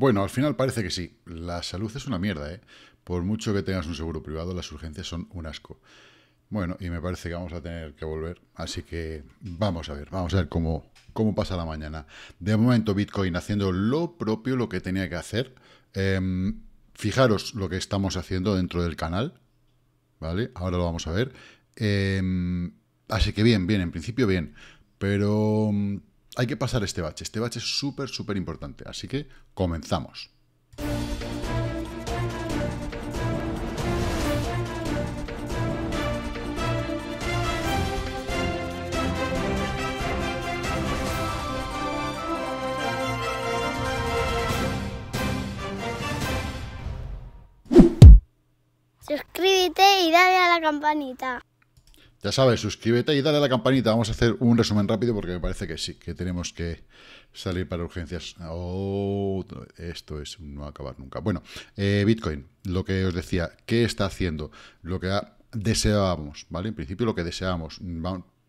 Bueno, al final parece que sí. La salud es una mierda, ¿eh? Por mucho que tengas un seguro privado, las urgencias son un asco. Bueno, y me parece que vamos a tener que volver. Así que vamos a ver, vamos a ver cómo, cómo pasa la mañana. De momento, Bitcoin haciendo lo propio, lo que tenía que hacer. Em, fijaros lo que estamos haciendo dentro del canal. ¿Vale? Ahora lo vamos a ver. Em, así que bien, bien, en principio bien. Pero mm, hay que pasar este bache. Este bache es súper, súper importante. Así que comenzamos. Suscríbete y dale a la campanita. Ya sabes, suscríbete y dale a la campanita. Vamos a hacer un resumen rápido porque me parece que sí, que tenemos que salir para urgencias. Oh, esto es no acabar nunca. Bueno, eh, Bitcoin, lo que os decía, ¿qué está haciendo? Lo que deseábamos, ¿vale? En principio lo que deseábamos,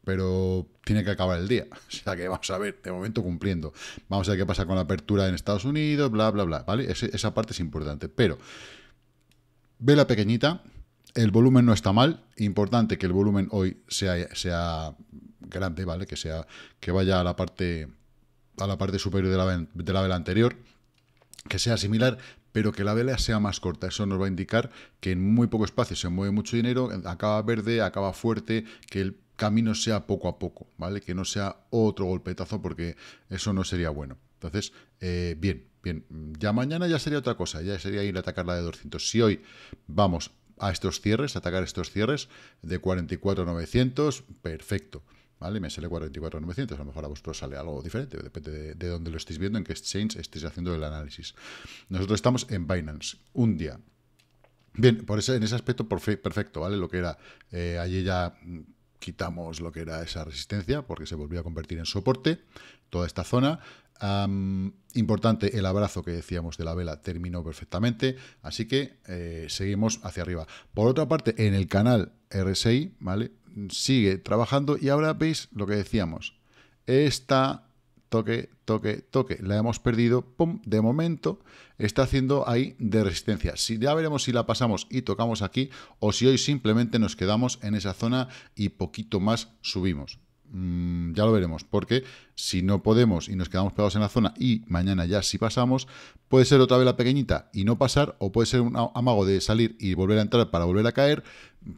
pero tiene que acabar el día. O sea que vamos a ver, de momento cumpliendo. Vamos a ver qué pasa con la apertura en Estados Unidos, bla, bla, bla, ¿vale? esa parte es importante, pero... Vela pequeñita, el volumen no está mal, importante que el volumen hoy sea, grande, ¿vale? Que sea que vaya a la parte a la parte superior de la, vela anterior, que sea similar, pero que la vela sea más corta. Eso nos va a indicar que en muy poco espacio se mueve mucho dinero, acaba verde, acaba fuerte, que el camino sea poco a poco, ¿vale? Que no sea otro golpetazo porque eso no sería bueno. Entonces, eh, bien, bien. Ya mañana ya sería otra cosa, ya sería ir a atacar la de 200. Si hoy vamos a estos cierres, atacar estos cierres de 44.900, perfecto. ¿Vale? Me sale 44.900, a lo mejor a vosotros sale algo diferente, depende de, de dónde lo estéis viendo, en qué exchange estéis haciendo el análisis. Nosotros estamos en Binance, un día. Bien, por ese, en ese aspecto perfecto, ¿vale? Lo que era, eh, allí ya quitamos lo que era esa resistencia, porque se volvió a convertir en soporte, toda esta zona, importante, el abrazo que decíamos de la vela terminó perfectamente, así que eh, seguimos hacia arriba. Por otra parte, en el canal RSI, ¿vale? Sigue trabajando y ahora veis lo que decíamos. Esta toque, toque, toque, la hemos perdido, pum, de momento está haciendo ahí de resistencia. Si, ya veremos si la pasamos y tocamos aquí o si hoy simplemente nos quedamos en esa zona y poquito más subimos. Mm, ya lo veremos, porque si no podemos y nos quedamos pegados en la zona y mañana ya si pasamos, puede ser otra vela pequeñita y no pasar, o puede ser un amago de salir y volver a entrar para volver a caer,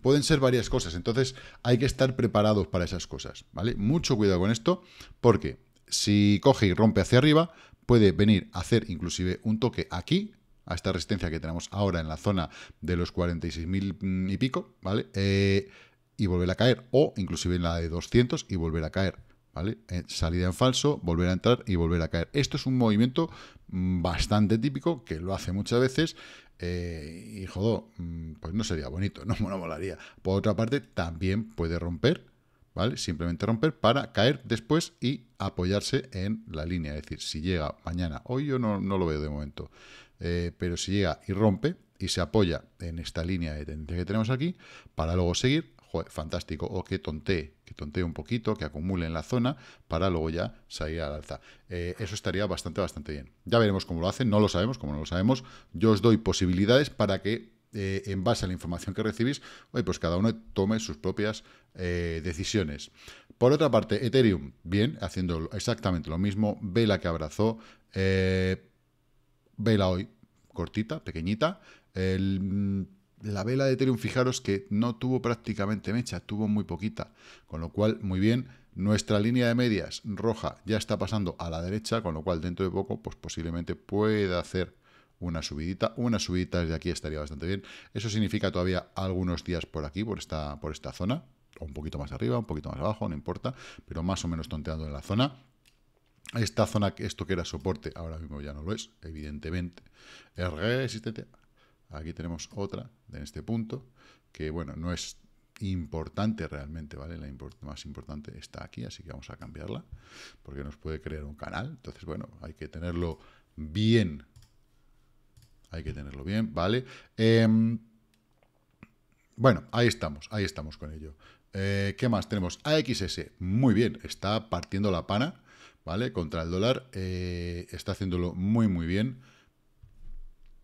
pueden ser varias cosas, entonces hay que estar preparados para esas cosas, ¿vale? Mucho cuidado con esto, porque si coge y rompe hacia arriba, puede venir a hacer inclusive un toque aquí, a esta resistencia que tenemos ahora en la zona de los 46.000 mm, y pico, ¿vale? Eh, y volver a caer, o inclusive en la de 200 y volver a caer. ¿Vale? Salida en falso, volver a entrar y volver a caer. Esto es un movimiento mm, bastante típico que lo hace muchas veces eh, y jodo, mm, pues no sería bonito, no, no molaría. Por otra parte, también puede romper, ¿vale? Simplemente romper para caer después y apoyarse en la línea. Es decir, si llega mañana, hoy yo no, lo veo de momento, eh, pero si llega y rompe y se apoya en esta línea de tendencia que tenemos aquí, para luego seguir, fantástico, o que tontee, que tontee un poquito, que acumule en la zona para luego ya salir al alza. Eh, eso estaría bastante, bastante bien. Ya veremos cómo lo hacen, no lo sabemos, como no lo sabemos, yo os doy posibilidades para que eh, en base a la información que recibís, pues cada uno tome sus propias eh, decisiones. Por otra parte, Ethereum, bien, haciendo exactamente lo mismo, vela que abrazó, vela hoy, cortita, pequeñita, el la vela de Ethereum, fijaros que no tuvo prácticamente mecha, tuvo muy poquita, con lo cual, muy bien, nuestra línea de medias roja ya está pasando a la derecha, con lo cual dentro de poco, pues posiblemente pueda hacer una subidita, una subidita desde aquí estaría bastante bien. Eso significa todavía algunos días por aquí, por esta, por esta zona, o un poquito más arriba, un poquito más abajo, no importa, pero más o menos tonteando en la zona. Esta zona, esto que era soporte, ahora mismo ya no lo es, evidentemente. Es Aquí tenemos otra en este punto, que bueno, no es importante realmente, ¿vale? La más importante está aquí, así que vamos a cambiarla, porque nos puede crear un canal. Entonces, bueno, hay que tenerlo bien. Hay que tenerlo bien, ¿vale? Em, bueno, ahí estamos, ahí estamos con ello. Eh, ¿Qué más tenemos? AXS, muy bien, está partiendo la pana, ¿vale? Contra el dólar, eh, está haciéndolo muy, muy bien.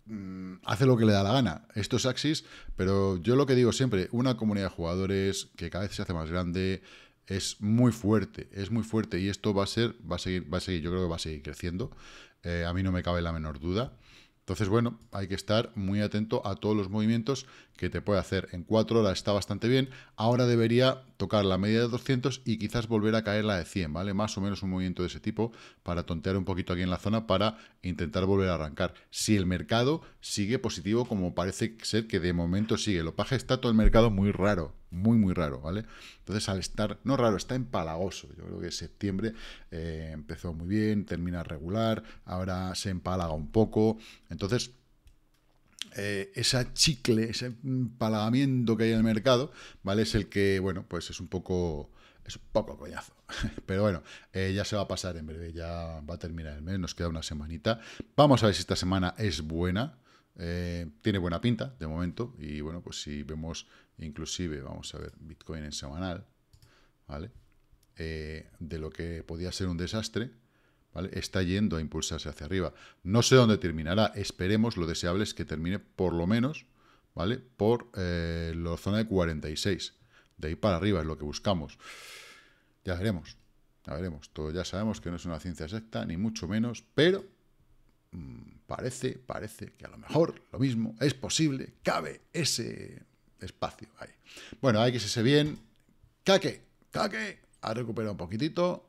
Mm, hace lo que le da la gana. Esto es Axis, pero yo lo que digo siempre, una comunidad de jugadores que cada vez se hace más grande, es muy fuerte, es muy fuerte y esto va a ser, va a seguir, va a seguir, yo creo que va a seguir creciendo. Eh, a mí no me cabe la menor duda. Entonces, bueno, hay que estar muy atento a todos los movimientos que te puede hacer. En 4 horas está bastante bien. Ahora debería tocar la media de 200 y quizás volver a caer la de 100, ¿vale? Más o menos un movimiento de ese tipo para tontear un poquito aquí en la zona para intentar volver a arrancar. Si el mercado sigue positivo como parece ser que de momento sigue. Lo paja está todo el mercado muy raro muy, muy raro, ¿vale? Entonces, al estar, no raro, está empalagoso. Yo creo que septiembre eh, empezó muy bien, termina regular, ahora se empalaga un poco. Entonces, eh, esa chicle, ese empalagamiento que hay en el mercado, ¿vale? Es el que, bueno, pues es un poco, es un poco coñazo. Pero bueno, eh, ya se va a pasar en breve, ya va a terminar el mes, nos queda una semanita. Vamos a ver si esta semana es buena. tiene buena pinta de momento y bueno, pues si vemos inclusive, vamos a ver, Bitcoin en semanal, ¿vale? Eh, de lo que podía ser un desastre, ¿vale? Está yendo a impulsarse hacia arriba. No sé dónde terminará, esperemos, lo deseable es que termine por lo menos, ¿vale? Por eh, la zona de 46. De ahí para arriba es lo que buscamos. Ya veremos, ya veremos. Todo ya sabemos que no es una ciencia exacta, ni mucho menos, pero mm, parece, parece que a lo mejor lo mismo es posible, cabe ese espacio ahí. Bueno, hay que sese bien. ¡Caque! ¡Caque! ha recuperado un poquitito.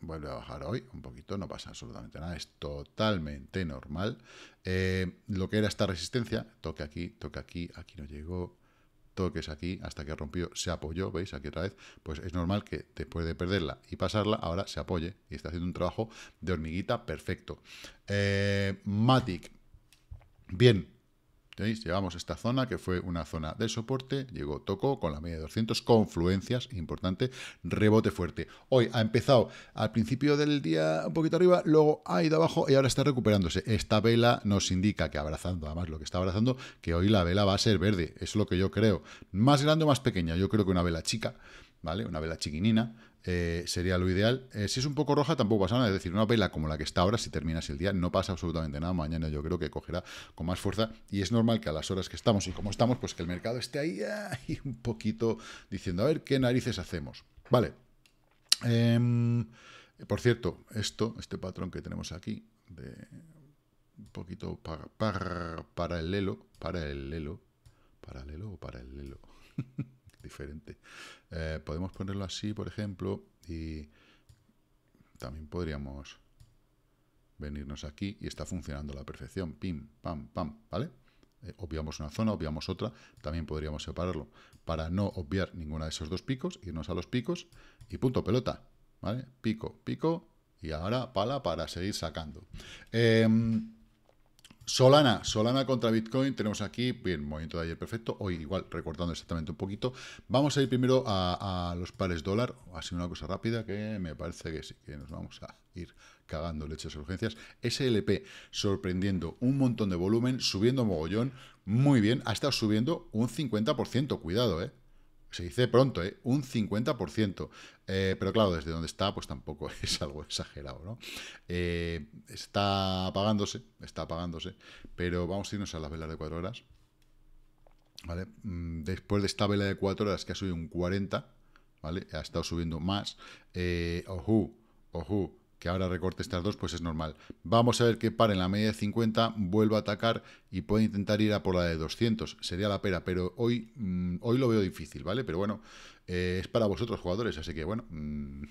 Vuelve a bajar hoy un poquito, no pasa absolutamente nada, es totalmente normal. Eh, lo que era esta resistencia, toque aquí, toque aquí, aquí no llegó, toques aquí hasta que rompió, se apoyó, ¿veis? Aquí otra vez, pues es normal que después de perderla y pasarla, ahora se apoye y está haciendo un trabajo de hormiguita perfecto. Eh, Matic, bien, ¿Veis? Llevamos esta zona, que fue una zona de soporte, llegó, tocó con la media de 200, confluencias, importante, rebote fuerte. Hoy ha empezado al principio del día un poquito arriba, luego ha ido abajo y ahora está recuperándose. Esta vela nos indica que abrazando, además lo que está abrazando, que hoy la vela va a ser verde, es lo que yo creo. Más grande o más pequeña, yo creo que una vela chica ¿vale? Una vela chiquinina eh, sería lo ideal. Eh, si es un poco roja, tampoco pasa nada. Es decir, una vela como la que está ahora, si terminas el día, no pasa absolutamente nada. Mañana yo creo que cogerá con más fuerza. Y es normal que a las horas que estamos y como estamos, pues que el mercado esté ahí, un poquito diciendo, a ver qué narices hacemos. Vale. Em, por cierto, esto, este patrón que tenemos aquí, de un poquito para, para, paralelo, paralelo, paralelo o paralelo. diferente. Eh, podemos ponerlo así, por ejemplo, y también podríamos venirnos aquí y está funcionando la perfección. Pim, pam, pam, ¿vale? Eh, obviamos una zona, obviamos otra, también podríamos separarlo para no obviar ninguna de esos dos picos, irnos a los picos y punto, pelota, ¿vale? Pico, pico y ahora pala para seguir sacando. Em, Solana, Solana contra Bitcoin, tenemos aquí, bien, movimiento de ayer perfecto, hoy igual, recortando exactamente un poquito. Vamos a ir primero a, los pares dólar, así una cosa rápida que me parece que sí, que nos vamos a ir cagando leches urgencias. SLP sorprendiendo un montón de volumen, subiendo mogollón, muy bien, ha estado subiendo un 50%, cuidado, ¿eh? se dice pronto, ¿eh? un 50%. Eh, pero claro, desde donde está, pues tampoco es algo exagerado, ¿no? Eh, está apagándose, está apagándose, pero vamos a irnos a las velas de 4 horas. ¿Vale? Mm, después de esta vela de 4 horas que ha subido un 40, ¿vale? Ha estado subiendo más. Eh, ojo, que ahora recorte estas dos, pues es normal. Vamos a ver que para en la media de 50, vuelva a atacar y puede intentar ir a por la de 200. Sería la pera, pero hoy, mm, hoy lo veo difícil, ¿vale? Pero bueno, eh, es para vosotros jugadores, así que bueno, mm,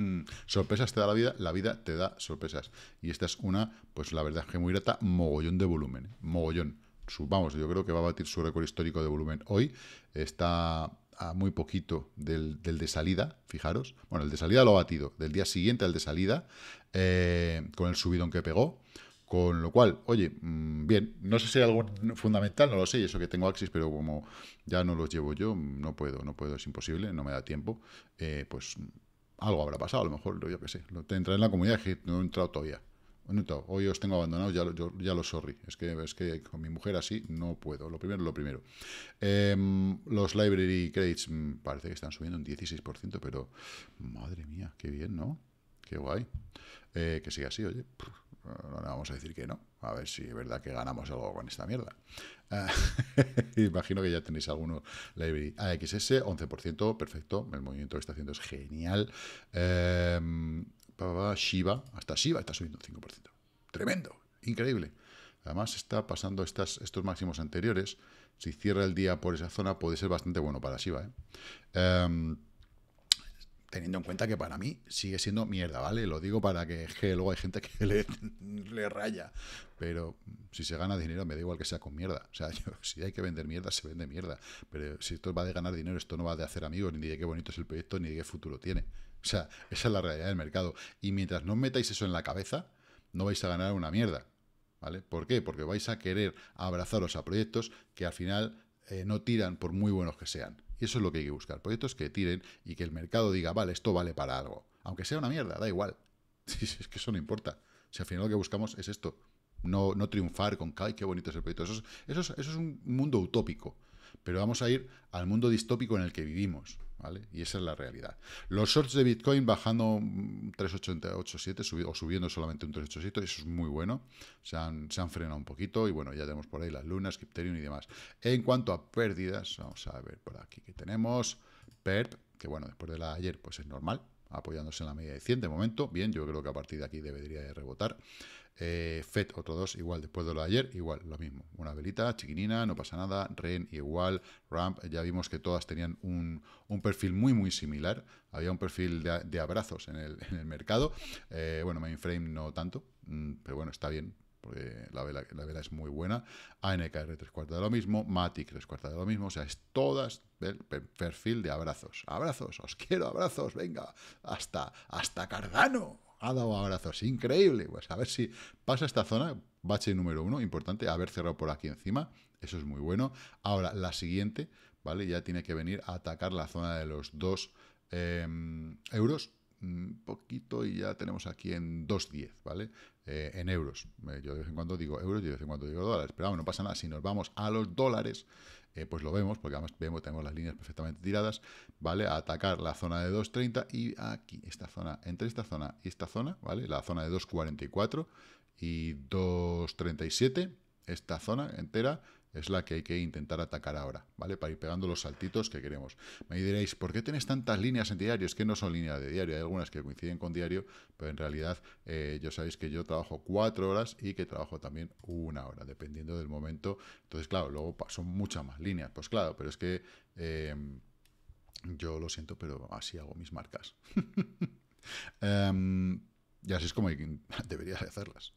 sorpresas te da la vida, la vida te da sorpresas. Y esta es una, pues la verdad es que muy grata, mogollón de volumen, ¿eh? mogollón. Vamos, yo creo que va a batir su récord histórico de volumen hoy. Está a muy poquito del, de salida, fijaros. Bueno, el de salida lo ha batido, del día siguiente al de salida, eh, con el subidón que pegó. Con lo cual, oye, mm, bien, no sé si hay algo fundamental, no lo sé, eso que tengo Axis, pero como ya no los llevo yo, no puedo, no puedo, es imposible, no me da tiempo, eh, pues algo habrá pasado, a lo mejor, yo que sé, lo entra en la comunidad, que no he entrado todavía hoy os tengo abandonado, ya, ya lo sorry. Es que, es que con mi mujer así no puedo. Lo primero, lo primero. Em, los library credits mm, parece que están subiendo un 16%, pero madre mía, qué bien, ¿no? Qué guay. Eh, que siga así, oye. vamos a decir que no. A ver si es verdad que ganamos algo con esta mierda. imagino que ya tenéis alguno library. AXS, 11%, perfecto. El movimiento que está haciendo es genial. Eh, Shiva, hasta Shiva está subiendo un 5%. Tremendo, increíble. Además está pasando estas, estos máximos anteriores. Si cierra el día por esa zona puede ser bastante bueno para Shiva. ¿eh? Em, teniendo en cuenta que para mí sigue siendo mierda, ¿vale? Lo digo para que, luego hay gente que le, raya, pero si se gana dinero me da igual que sea con mierda. O sea, si hay que vender mierda, se vende mierda. Pero si esto va de ganar dinero, esto no va de hacer amigos, ni de qué bonito es el proyecto, ni de qué futuro tiene. O sea, esa es la realidad del mercado. Y mientras no metáis eso en la cabeza, no vais a ganar una mierda. ¿Vale? ¿Por qué? Porque vais a querer abrazaros a proyectos que al final eh, no tiran por muy buenos que sean. Y eso es lo que hay que buscar. Proyectos que tiren y que el mercado diga, vale, esto vale para algo. Aunque sea una mierda, da igual. Si es que eso no importa. Si al final lo que buscamos es esto. No, no triunfar con, ay, qué bonito es el proyecto. eso es un mundo utópico pero vamos a ir al mundo distópico en el que vivimos, ¿vale? Y esa es la realidad. Los shorts de Bitcoin bajando 3.887 o subiendo solamente un 3.87, eso es muy bueno. Se han, frenado un poquito y bueno, ya tenemos por ahí las lunas, crypterium y demás. En cuanto a pérdidas, vamos a ver por aquí que tenemos. PERP, que bueno, después de la ayer, pues es normal, apoyándose en la media de 100 de momento. Bien, yo creo que a partir de aquí debería de rebotar. Eh, FED otro dos igual después de lo de ayer, igual, lo mismo. Una velita chiquinina, no pasa nada. REN igual, RAMP, ya vimos que todas tenían un, perfil muy, muy similar. Había un perfil de, abrazos en el, mercado. Eh, bueno, mainframe no tanto, mm, pero bueno, está bien porque la vela, la es muy buena. ANKR tres cuartas de lo mismo, Matic tres cuartas de lo mismo, o sea, es todas el perfil de abrazos. Abrazos, os quiero, abrazos, venga, hasta, hasta Cardano ha dado abrazos, increíble. Pues a ver si pasa esta zona, bache número uno, importante, haber cerrado por aquí encima, eso es muy bueno. Ahora, la siguiente, ¿vale? Ya tiene que venir a atacar la zona de los dos em, euros, un poquito y ya tenemos aquí en 2.10, ¿vale? Eh, en euros. Eh, yo de vez en cuando digo euros y de vez en cuando digo dólares, pero vamos, no pasa nada. Si nos vamos a los dólares, eh, pues lo vemos, porque además vemos, tenemos las líneas perfectamente tiradas, ¿vale? A atacar la zona de 2.30 y aquí, esta zona, entre esta zona y esta zona, ¿vale? La zona de 2.44 y 2.37, esta zona entera, es la que hay que intentar atacar ahora, ¿vale? Para ir pegando los saltitos que queremos. Me diréis, ¿por qué tienes tantas líneas en diario? Es que no son líneas de diario, hay algunas que coinciden con diario, pero en realidad eh, yo sabéis que yo trabajo cuatro horas y que trabajo también una hora, dependiendo del momento. Entonces, claro, luego son muchas más líneas, pues claro, pero es que em, yo lo siento, pero así hago mis marcas. Em, y así es como debería hacerlas.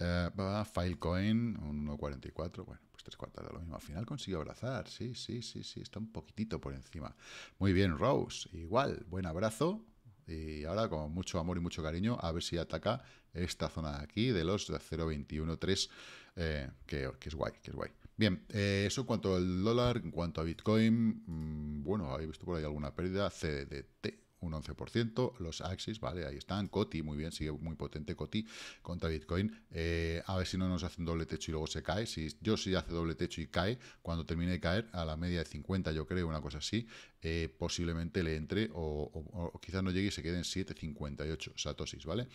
Eh, va Filecoin, 1.44, bueno, pues tres cuartas de lo mismo. Al final consiguió abrazar, sí, sí, sí, sí, está un poquitito por encima. Muy bien, Rose, igual, buen abrazo. Y ahora con mucho amor y mucho cariño, a ver si ataca esta zona de aquí de los 0.213, eh, que, que, es guay, que es guay. Bien, eh, eso en cuanto al dólar, en cuanto a Bitcoin, mm, bueno, habéis visto por ahí alguna pérdida, CDT, un 11%, los Axis, vale, ahí están, Coti, muy bien, sigue muy potente Coti contra Bitcoin, eh, a ver si no nos hace doble techo y luego se cae, si yo sí hace doble techo y cae, cuando termine de caer, a la media de 50 yo creo, una cosa así, eh, posiblemente le entre o, quizás no llegue y se quede en 7,58 satosis, ¿vale?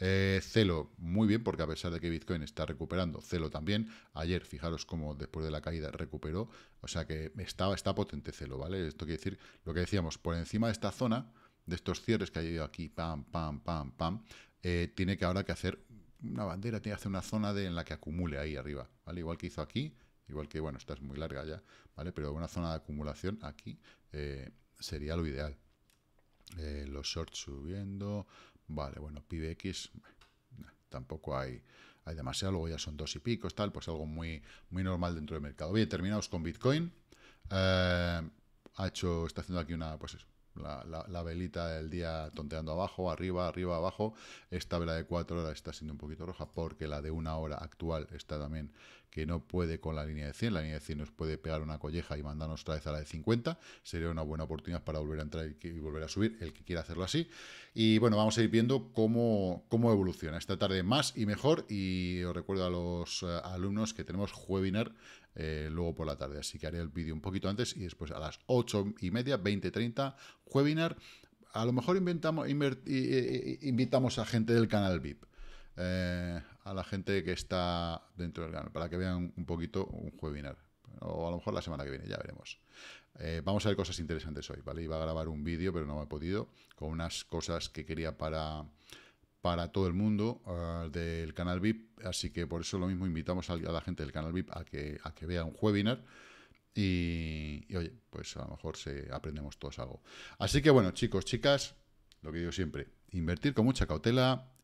Eh, Celo, muy bien, porque a pesar de que Bitcoin está recuperando, Celo también, ayer, fijaros cómo después de la caída recuperó, o sea que está, está potente Celo, ¿vale? Esto quiere decir, lo que decíamos, por encima de esta zona, de estos cierres que ha ido aquí, pam, pam, pam, pam, eh, tiene que ahora que hacer una bandera, tiene que hacer una zona de, en la que acumule ahí arriba, Igual que hizo aquí, igual que, bueno, esta es muy larga ya, ¿vale? Pero una zona de acumulación aquí eh, sería lo ideal. Eh, los shorts subiendo, vale, bueno, PBX, tampoco hay, hay demasiado, luego ya son dos y picos, tal, pues algo muy, muy normal dentro del mercado. Bien, terminados con Bitcoin. ha hecho, está haciendo aquí una, pues eso, la, velita del día tonteando abajo, arriba, arriba, abajo. Esta vela de 4 horas está siendo un poquito roja porque la de una hora actual está también que no puede con la línea de 100, la línea de 100 nos puede pegar una colleja y mandarnos otra vez a la de 50, sería una buena oportunidad para volver a entrar y, volver a subir, el que quiera hacerlo así. Y bueno, vamos a ir viendo cómo, cómo evoluciona esta tarde más y mejor y os recuerdo a los eh, alumnos que tenemos webinar eh, luego por la tarde, así que haré el vídeo un poquito antes y después a las 8 y media, 20, 30, webinar. A lo mejor inventamos, invitamos a gente del canal VIP eh, a la gente que está dentro del canal, para que vean un poquito un webinar. O a lo mejor la semana que viene, ya veremos. Eh, vamos a ver cosas interesantes hoy, ¿vale? Iba a grabar un vídeo, pero no me he podido, con unas cosas que quería para, para todo el mundo eh, del canal VIP, así que por eso lo mismo invitamos a, la gente del canal VIP a que, a que vea un webinar. Y, oye, pues a lo mejor se, aprendemos todos algo. Así que bueno, chicos, chicas, lo que digo siempre, invertir con mucha cautela,